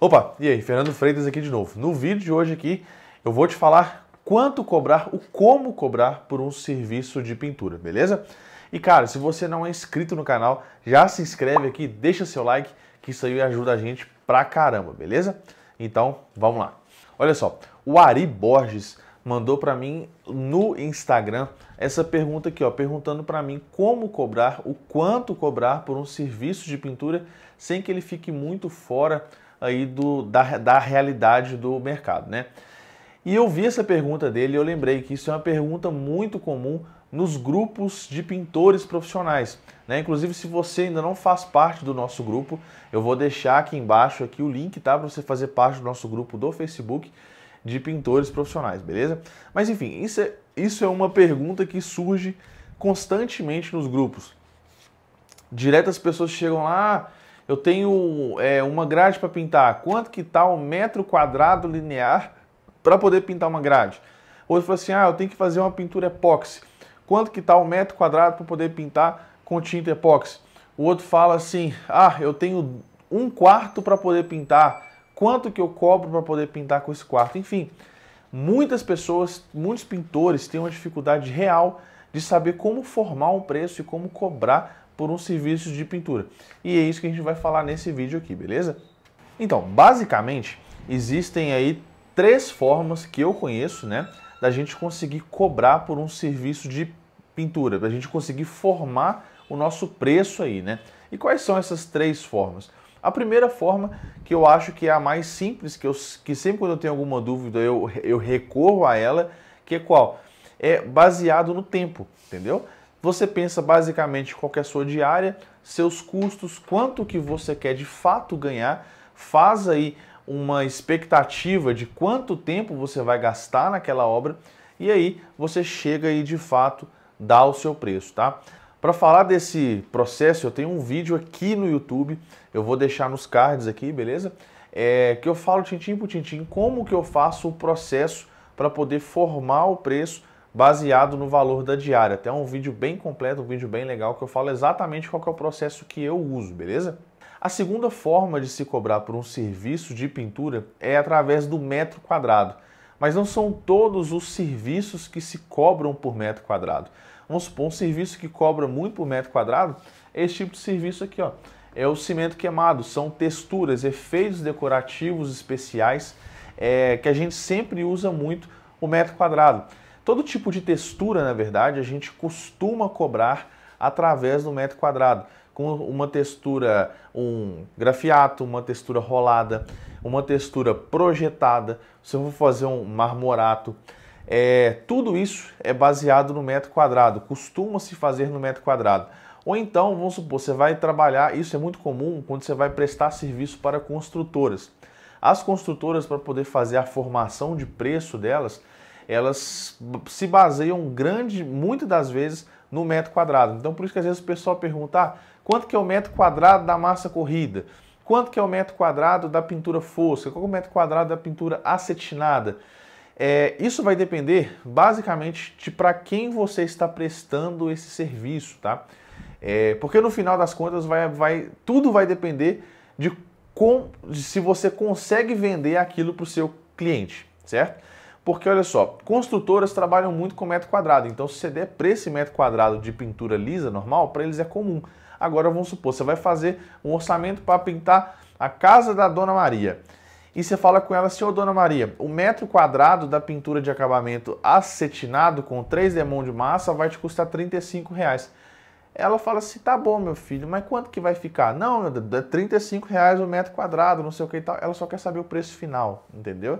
Opa, e aí, Fernando Freitas aqui de novo. No vídeo de hoje aqui, eu vou te falar quanto cobrar, o como cobrar por um serviço de pintura, beleza? E cara, se você não é inscrito no canal, já se inscreve aqui, deixa seu like, que isso aí ajuda a gente pra caramba, beleza? Então, vamos lá. Olha só, o Ari Borges mandou para mim no Instagram essa pergunta aqui, ó, perguntando para mim como cobrar, o quanto cobrar por um serviço de pintura sem que ele fique muito fora aí do, da, da realidade do mercado, né? E eu vi essa pergunta dele e eu lembrei que isso é uma pergunta muito comum nos grupos de pintores profissionais. Né? Inclusive, se você ainda não faz parte do nosso grupo, eu vou deixar aqui embaixo aqui o link tá? para você fazer parte do nosso grupo do Facebook de pintores profissionais, beleza? Mas enfim, isso é, isso é uma pergunta que surge constantemente nos grupos. Direto as pessoas chegam lá, eu tenho é, uma grade para pintar, quanto que tá um metro quadrado linear para poder pintar uma grade? Outro falou assim, ah, eu tenho que fazer uma pintura epóxi, quanto que tá um metro quadrado para poder pintar com tinta epóxi? O outro fala assim, ah, eu tenho um quarto para poder pintar, quanto que eu cobro para poder pintar com esse quarto? Enfim, muitas pessoas, muitos pintores têm uma dificuldade real de saber como formar um preço e como cobrar por um serviço de pintura. E é isso que a gente vai falar nesse vídeo aqui, beleza? Então, basicamente, existem aí três formas que eu conheço, né, da gente conseguir cobrar por um serviço de pintura, da gente conseguir formar o nosso preço aí, né? E quais são essas três formas? A primeira forma, que eu acho que é a mais simples, que, eu, que sempre quando eu tenho alguma dúvida eu, eu recorro a ela, que é qual? É baseado no tempo, entendeu? Você pensa basicamente qual é a sua diária, seus custos, quanto que você quer de fato ganhar, faz aí uma expectativa de quanto tempo você vai gastar naquela obra e aí você chega e de fato dá o seu preço, tá? Para falar desse processo, eu tenho um vídeo aqui no YouTube, eu vou deixar nos cards aqui, beleza? É, que eu falo tintim por tintim como que eu faço o processo para poder formar o preço baseado no valor da diária. Tem um vídeo bem completo, um vídeo bem legal que eu falo exatamente qual é o processo que eu uso, beleza? A segunda forma de se cobrar por um serviço de pintura é através do metro quadrado, mas não são todos os serviços que se cobram por metro quadrado. Vamos supor, um serviço que cobra muito por metro quadrado é esse tipo de serviço aqui, ó. É o cimento queimado, são texturas, efeitos decorativos especiais é, que a gente sempre usa muito o metro quadrado. Todo tipo de textura, na verdade, a gente costuma cobrar através do metro quadrado, com uma textura, um grafiato, uma textura rolada, uma textura projetada, se eu for fazer um marmorato, é, tudo isso é baseado no metro quadrado, costuma se fazer no metro quadrado. Ou então, vamos supor, você vai trabalhar, isso é muito comum quando você vai prestar serviço para construtoras. As construtoras, para poder fazer a formação de preço delas, elas se baseiam grande, muitas das vezes, no metro quadrado. Então, por isso que às vezes o pessoal pergunta, ah, quanto que é o metro quadrado da massa corrida? Quanto que é o metro quadrado da pintura fosca? Qual é o metro quadrado da pintura acetinada? É, isso vai depender, basicamente, de para quem você está prestando esse serviço, tá? É, porque no final das contas, vai, vai, tudo vai depender de, com, de se você consegue vender aquilo para o seu cliente, certo? Porque olha só, construtoras trabalham muito com metro quadrado, então se você der para esse metro quadrado de pintura lisa normal, para eles é comum. Agora vamos supor, você vai fazer um orçamento para pintar a casa da Dona Maria. E você fala com ela, senhor Dona Maria, o metro quadrado da pintura de acabamento acetinado com 3 demão de massa vai te custar 35 reais. Ela fala assim, tá bom meu filho, mas quanto que vai ficar? Não, é 35 reais o metro quadrado, não sei o que e tal. Ela só quer saber o preço final, entendeu?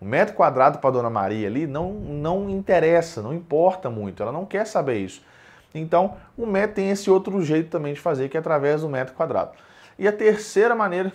O metro quadrado para Dona Maria ali não, não interessa, não importa muito, ela não quer saber isso. Então, o metro tem esse outro jeito também de fazer, que é através do metro quadrado. E a terceira maneira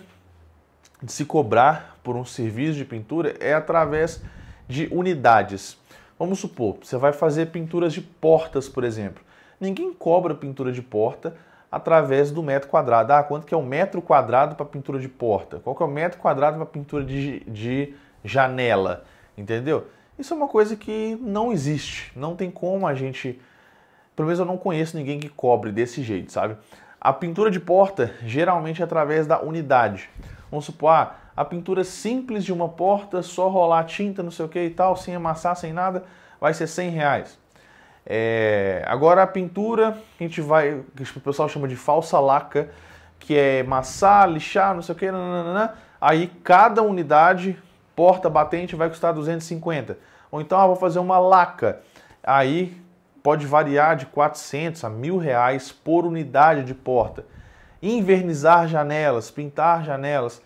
de se cobrar por um serviço de pintura é através de unidades. Vamos supor, você vai fazer pinturas de portas, por exemplo. Ninguém cobra pintura de porta através do metro quadrado. Ah, quanto que é o um metro quadrado para pintura de porta? Qual que é o metro quadrado para pintura de, de janela, entendeu? Isso é uma coisa que não existe, não tem como a gente. Pelo menos eu não conheço ninguém que cobre desse jeito, sabe? A pintura de porta geralmente é através da unidade. Vamos supor, ah, a pintura simples de uma porta, só rolar tinta, não sei o que e tal, sem amassar, sem nada, vai ser 100 reais. É... Agora a pintura, a gente vai, que o pessoal chama de falsa laca, que é massar, lixar, não sei o que, aí cada unidade porta batente vai custar 250. Ou então, eu ah, vou fazer uma laca. Aí pode variar de 400 a mil reais por unidade de porta. Invernizar janelas, pintar janelas.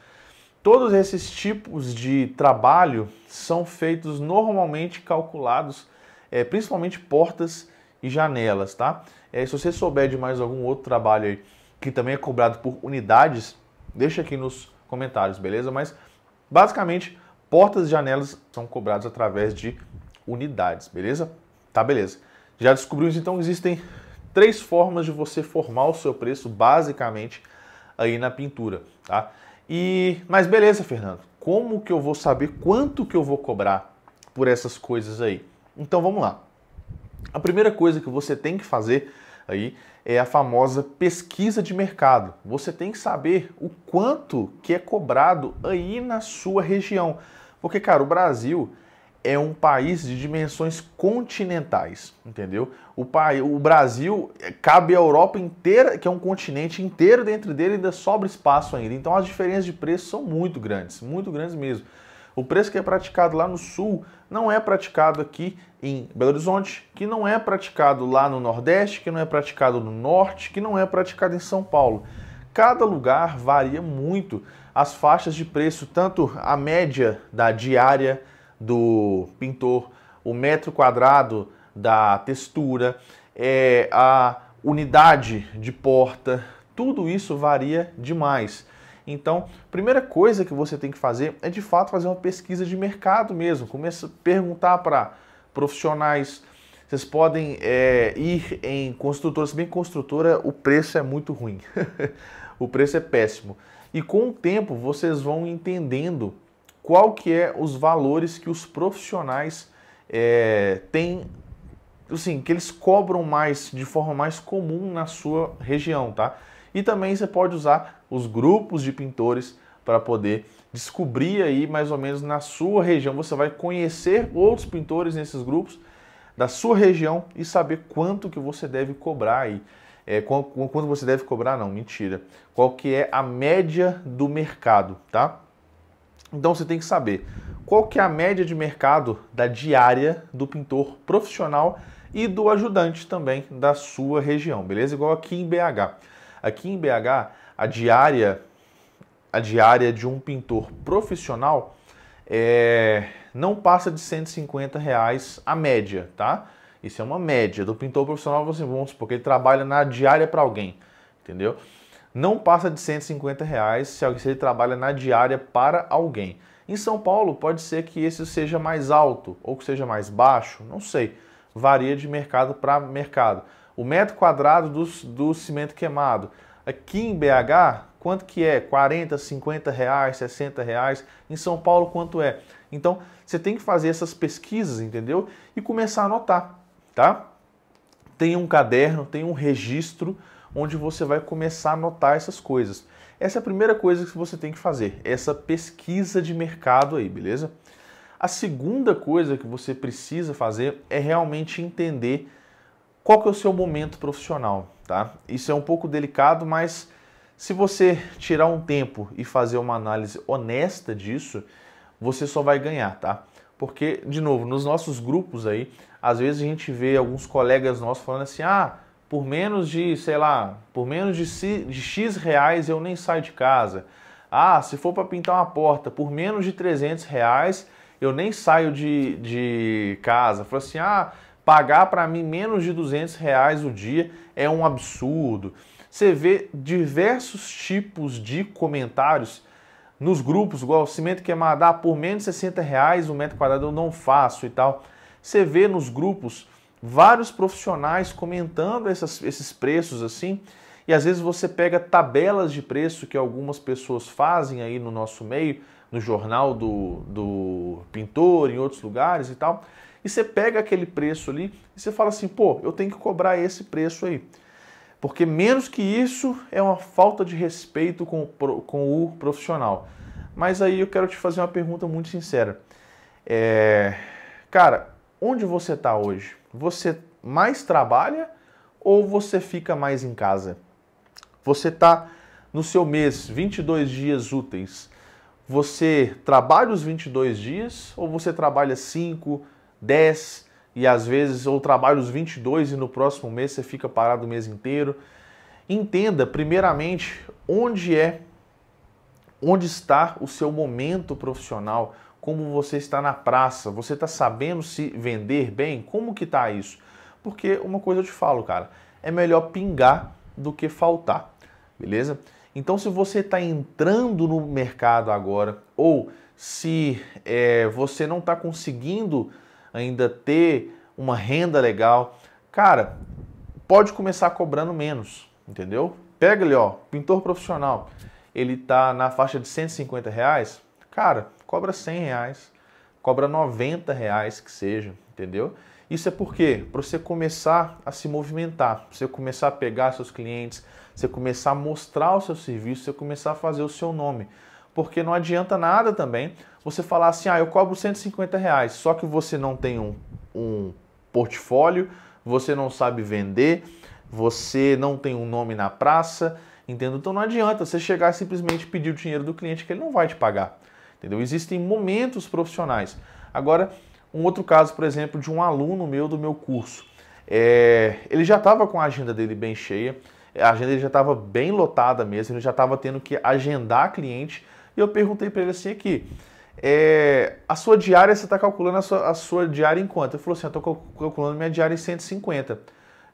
Todos esses tipos de trabalho são feitos normalmente calculados, é, principalmente portas e janelas, tá? É, se você souber de mais algum outro trabalho aí que também é cobrado por unidades, deixa aqui nos comentários, beleza? Mas basicamente Portas e janelas são cobrados através de unidades, beleza? Tá, beleza. Já descobrimos então que existem três formas de você formar o seu preço basicamente aí na pintura, tá? E mas beleza, Fernando. Como que eu vou saber quanto que eu vou cobrar por essas coisas aí? Então vamos lá. A primeira coisa que você tem que fazer aí é a famosa pesquisa de mercado. Você tem que saber o quanto que é cobrado aí na sua região. Porque, cara, o Brasil é um país de dimensões continentais, entendeu? O, país, o Brasil é, cabe a Europa inteira, que é um continente inteiro dentro dele, ainda sobra espaço ainda. Então as diferenças de preço são muito grandes, muito grandes mesmo. O preço que é praticado lá no sul não é praticado aqui em Belo Horizonte, que não é praticado lá no Nordeste, que não é praticado no Norte, que não é praticado em São Paulo. Cada lugar varia muito as faixas de preço, tanto a média da diária do pintor, o metro quadrado da textura, é, a unidade de porta, tudo isso varia demais. Então, primeira coisa que você tem que fazer é de fato fazer uma pesquisa de mercado mesmo. Começa a perguntar para profissionais. Vocês podem é, ir em construtoras, se bem construtora o preço é muito ruim, o preço é péssimo. E com o tempo vocês vão entendendo qual que é os valores que os profissionais é, têm, assim, que eles cobram mais, de forma mais comum na sua região, tá? E também você pode usar os grupos de pintores para poder descobrir aí mais ou menos na sua região. Você vai conhecer outros pintores nesses grupos da sua região e saber quanto que você deve cobrar aí. É, quanto você deve cobrar, não, mentira. Qual que é a média do mercado, tá? Então você tem que saber qual que é a média de mercado da diária do pintor profissional e do ajudante também da sua região, beleza? Igual aqui em BH. Aqui em BH, a diária, a diária de um pintor profissional é, não passa de 150 reais a média, tá? Isso é uma média. Do pintor profissional, você vamos supor que ele trabalha na diária para alguém, entendeu? Não passa de 150 reais se ele trabalha na diária para alguém. Em São Paulo, pode ser que esse seja mais alto ou que seja mais baixo, não sei. Varia de mercado para mercado. O metro quadrado do, do cimento queimado Aqui em BH, quanto que é? 40, 50 reais, 60 reais. Em São Paulo, quanto é? Então, você tem que fazer essas pesquisas, entendeu? E começar a anotar, tá? Tem um caderno, tem um registro onde você vai começar a anotar essas coisas. Essa é a primeira coisa que você tem que fazer, essa pesquisa de mercado aí, beleza? A segunda coisa que você precisa fazer é realmente entender qual que é o seu momento profissional tá? Isso é um pouco delicado, mas se você tirar um tempo e fazer uma análise honesta disso, você só vai ganhar, tá? Porque, de novo, nos nossos grupos aí, às vezes a gente vê alguns colegas nossos falando assim, ah, por menos de, sei lá, por menos de, de X reais eu nem saio de casa. Ah, se for para pintar uma porta, por menos de 300 reais eu nem saio de, de casa. Falou assim, ah, Pagar para mim menos de 200 reais o dia é um absurdo. Você vê diversos tipos de comentários nos grupos, igual cimento queimado, ah, por menos 60 reais um metro quadrado eu não faço e tal. Você vê nos grupos vários profissionais comentando essas, esses preços assim, e às vezes você pega tabelas de preço que algumas pessoas fazem aí no nosso meio, no jornal do, do pintor, em outros lugares e tal e você pega aquele preço ali e você fala assim, pô, eu tenho que cobrar esse preço aí. Porque menos que isso é uma falta de respeito com o, com o profissional. Mas aí eu quero te fazer uma pergunta muito sincera. É, cara, onde você está hoje? Você mais trabalha ou você fica mais em casa? Você está no seu mês 22 dias úteis. Você trabalha os 22 dias ou você trabalha 5, 10 e às vezes ou trabalha os 22 e no próximo mês você fica parado o mês inteiro. Entenda primeiramente onde é onde está o seu momento profissional, como você está na praça, você está sabendo se vender bem, como que tá isso? Porque uma coisa eu te falo, cara, é melhor pingar do que faltar, beleza? Então, se você está entrando no mercado agora ou se é, você não está conseguindo ainda ter uma renda legal, cara, pode começar cobrando menos, entendeu? Pega ali, ó, pintor profissional, ele tá na faixa de 150 reais, cara, cobra 100 reais, cobra 90 reais que seja, entendeu? Isso é porque para você começar a se movimentar, pra você começar a pegar seus clientes, você começar a mostrar o seu serviço, você começar a fazer o seu nome, porque não adianta nada também você falar assim, ah, eu cobro 150 reais, só que você não tem um, um portfólio, você não sabe vender, você não tem um nome na praça, entendeu? Então não adianta você chegar e simplesmente pedir o dinheiro do cliente que ele não vai te pagar, entendeu? Existem momentos profissionais. Agora, um outro caso, por exemplo, de um aluno meu do meu curso. É, ele já estava com a agenda dele bem cheia, a agenda dele já estava bem lotada mesmo, ele já estava tendo que agendar cliente. E eu perguntei para ele assim aqui, é, a sua diária, você está calculando a sua, a sua, diária em quanto? Ele falou assim, eu ah, estou calculando minha diária em 150. Eu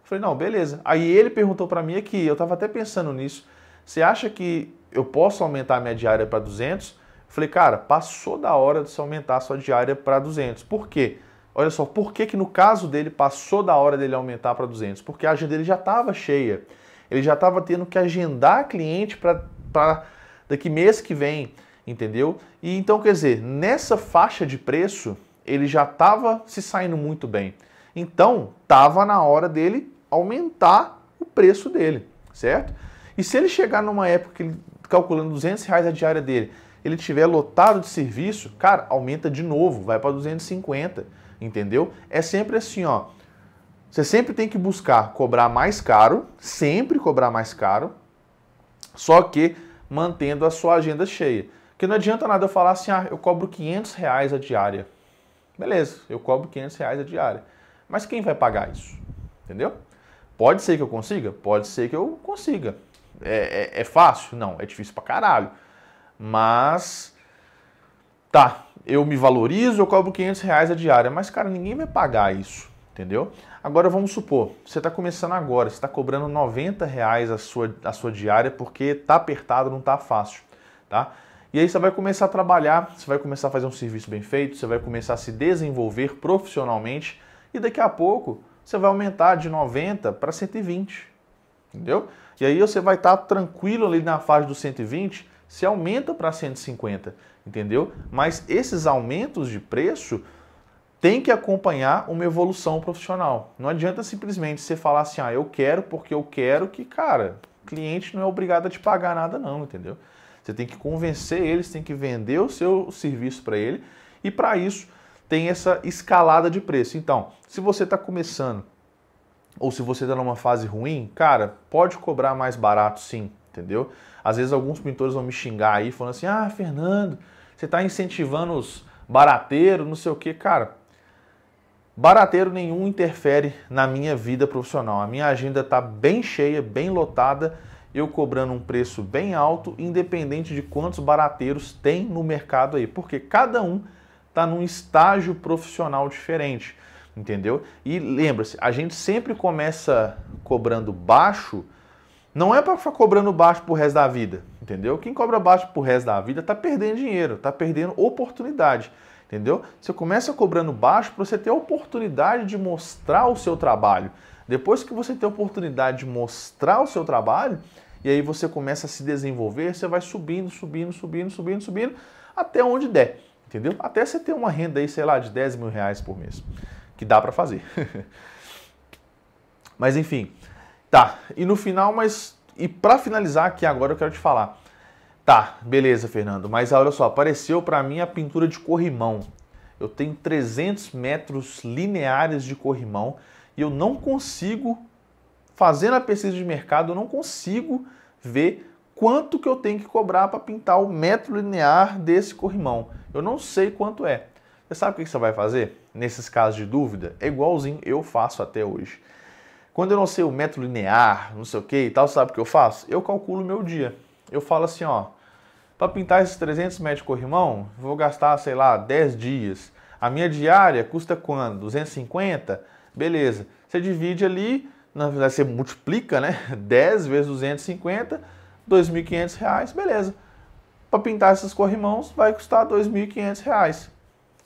falei, não, beleza. Aí ele perguntou para mim aqui, eu estava até pensando nisso, você acha que eu posso aumentar a minha diária para 200? Eu falei, cara, passou da hora de você aumentar a sua diária para 200. Por quê? Olha só, por que que no caso dele passou da hora dele aumentar para 200? Porque a agenda dele já estava cheia. Ele já estava tendo que agendar cliente para daqui mês que vem entendeu? E então, quer dizer, nessa faixa de preço, ele já estava se saindo muito bem. Então, estava na hora dele aumentar o preço dele, certo? E se ele chegar numa época que ele, calculando 200 reais a diária dele, ele tiver lotado de serviço, cara, aumenta de novo, vai para 250, entendeu? É sempre assim, ó. Você sempre tem que buscar cobrar mais caro, sempre cobrar mais caro, só que mantendo a sua agenda cheia. Porque não adianta nada eu falar assim, ah, eu cobro 500 reais a diária. Beleza, eu cobro 500 reais a diária. Mas quem vai pagar isso? Entendeu? Pode ser que eu consiga? Pode ser que eu consiga. É, é, é fácil? Não, é difícil pra caralho. Mas, tá, eu me valorizo, eu cobro 500 reais a diária. Mas, cara, ninguém vai pagar isso, entendeu? Agora, vamos supor, você está começando agora, você está cobrando 90 reais a sua, a sua diária porque tá apertado, não tá fácil, tá? E aí você vai começar a trabalhar, você vai começar a fazer um serviço bem feito, você vai começar a se desenvolver profissionalmente e daqui a pouco você vai aumentar de 90 para 120. Entendeu? E aí você vai estar tranquilo ali na fase do 120, se aumenta para 150, entendeu? Mas esses aumentos de preço tem que acompanhar uma evolução profissional. Não adianta simplesmente você falar assim: "Ah, eu quero porque eu quero", que cara, cliente não é obrigado a te pagar nada não, entendeu? Você tem que convencer eles tem que vender o seu serviço para ele. E para isso tem essa escalada de preço. Então, se você está começando ou se você está numa fase ruim, cara, pode cobrar mais barato sim, entendeu? Às vezes alguns pintores vão me xingar aí falando assim: ah, Fernando, você está incentivando os barateiros, não sei o que. Cara, barateiro nenhum interfere na minha vida profissional. A minha agenda está bem cheia, bem lotada eu cobrando um preço bem alto, independente de quantos barateiros tem no mercado aí, porque cada um está num estágio profissional diferente, entendeu? E lembra-se, a gente sempre começa cobrando baixo, não é para ficar cobrando baixo para o resto da vida, entendeu? Quem cobra baixo para o resto da vida tá perdendo dinheiro, tá perdendo oportunidade, entendeu? Você começa cobrando baixo para você ter a oportunidade de mostrar o seu trabalho. Depois que você tem a oportunidade de mostrar o seu trabalho, e aí você começa a se desenvolver, você vai subindo, subindo, subindo, subindo, subindo, até onde der, entendeu? Até você ter uma renda aí, sei lá, de 10 mil reais por mês, que dá para fazer. mas enfim, tá. E no final, mas e para finalizar aqui agora eu quero te falar. Tá, beleza, Fernando, mas olha só, apareceu para mim a pintura de corrimão. Eu tenho 300 metros lineares de corrimão e eu não consigo Fazendo a pesquisa de mercado, eu não consigo ver quanto que eu tenho que cobrar para pintar o metro linear desse corrimão. Eu não sei quanto é. Você sabe o que você vai fazer? Nesses casos de dúvida, é igualzinho eu faço até hoje. Quando eu não sei o metro linear, não sei o que e tal, sabe o que eu faço? Eu calculo o meu dia. Eu falo assim, ó, para pintar esses 300 metros de corrimão, vou gastar, sei lá, 10 dias. A minha diária custa quando? 250? Beleza. Você divide ali na verdade você multiplica, né? 10 vezes 250, 2.500 reais, beleza. Para pintar esses corrimãos vai custar 2.500 reais.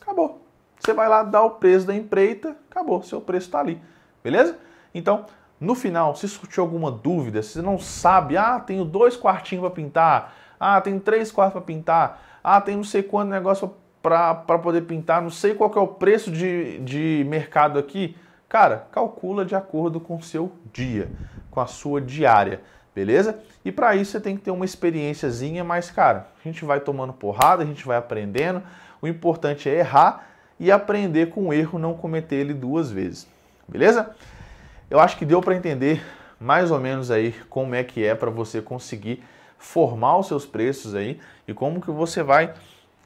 Acabou. Você vai lá dar o preço da empreita, acabou, seu preço está ali, beleza? Então, no final, se surtiu alguma dúvida, se não sabe, ah, tenho dois quartinhos para pintar, ah, tenho três quartos para pintar, ah, tem não sei quanto negócio para poder pintar, não sei qual é o preço de, de mercado aqui, Cara, calcula de acordo com o seu dia, com a sua diária, beleza? E para isso você tem que ter uma experiênciazinha, mas cara, a gente vai tomando porrada, a gente vai aprendendo. O importante é errar e aprender com o erro, não cometer ele duas vezes. Beleza? Eu acho que deu para entender mais ou menos aí como é que é para você conseguir formar os seus preços aí e como que você vai,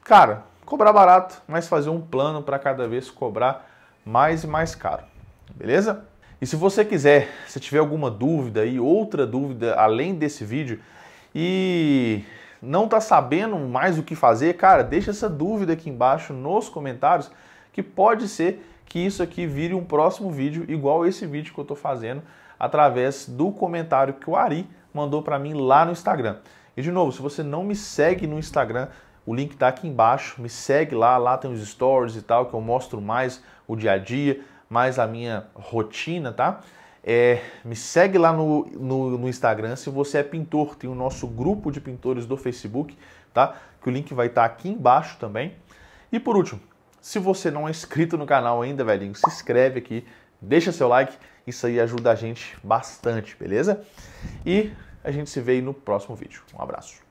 cara, cobrar barato, mas fazer um plano para cada vez cobrar mais e mais caro. Beleza? E se você quiser, se tiver alguma dúvida e outra dúvida além desse vídeo e não está sabendo mais o que fazer, cara, deixa essa dúvida aqui embaixo nos comentários que pode ser que isso aqui vire um próximo vídeo igual esse vídeo que eu estou fazendo através do comentário que o Ari mandou para mim lá no Instagram. E de novo, se você não me segue no Instagram, o link está aqui embaixo, me segue lá, lá tem os stories e tal que eu mostro mais o dia a dia mais a minha rotina, tá? É, me segue lá no, no, no, Instagram se você é pintor. Tem o nosso grupo de pintores do Facebook, tá? Que o link vai estar tá aqui embaixo também. E por último, se você não é inscrito no canal ainda, velhinho, se inscreve aqui, deixa seu like. Isso aí ajuda a gente bastante, beleza? E a gente se vê aí no próximo vídeo. Um abraço.